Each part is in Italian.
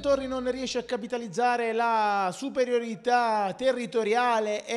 Torri non riesce a capitalizzare la superiorità territoriale e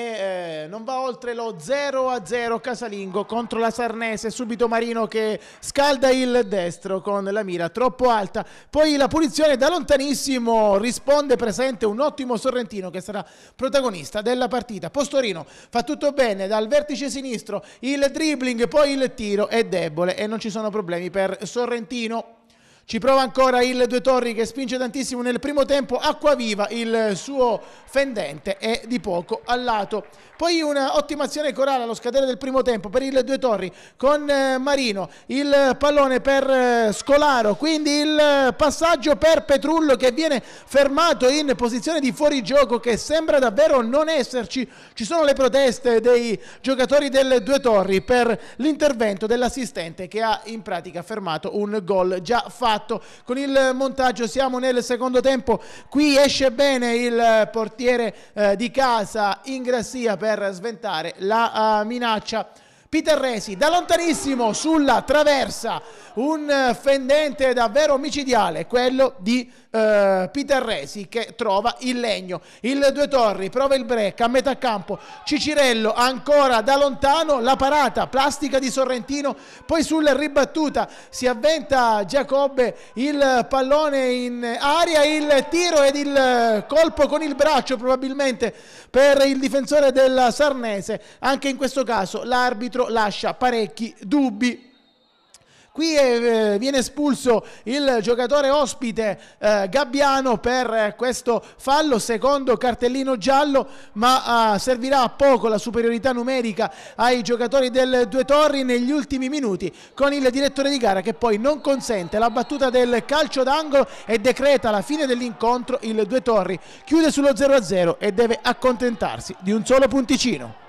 eh, non va oltre lo 0-0 casalingo contro la Sarnese, subito Marino che scalda il destro con la mira troppo alta, poi la punizione da lontanissimo risponde presente un ottimo Sorrentino che sarà protagonista della partita, Postorino fa tutto bene dal vertice sinistro, il dribbling, poi il tiro è debole e non ci sono problemi per Sorrentino. Ci prova ancora il Due Torri che spinge tantissimo nel primo tempo, acquaviva il suo fendente e di poco al lato. Poi un'ottima azione corale allo scadere del primo tempo per il Due Torri con eh, Marino, il pallone per eh, Scolaro, quindi il passaggio per Petrullo che viene fermato in posizione di fuorigioco che sembra davvero non esserci. Ci sono le proteste dei giocatori del Due Torri per l'intervento dell'assistente che ha in pratica fermato un gol già fatto fatto con il montaggio siamo nel secondo tempo qui esce bene il portiere eh, di casa Ingrassia per sventare la uh, minaccia Peter Resi da lontanissimo sulla traversa, un eh, fendente davvero micidiale, quello di eh, Peter Resi che trova il legno. Il Due Torri prova il break a metà campo, Cicirello ancora da lontano, la parata plastica di Sorrentino, poi sulla ribattuta si avventa Giacobbe, il pallone in aria, il tiro ed il eh, colpo con il braccio probabilmente per il difensore della Sarnese, anche in questo caso l'arbitro dentro lascia parecchi dubbi. Qui eh, eh, viene espulso il giocatore ospite eh, Gabbiano per questo fallo, secondo cartellino giallo, ma ah, servirà a poco la superiorità numerica ai giocatori del Due Torri negli ultimi minuti con il direttore di gara che poi non consente la battuta del calcio d'angolo e decreta la fine dell'incontro. Il Due Torri chiude sullo 0-0 e deve accontentarsi di un solo punticino.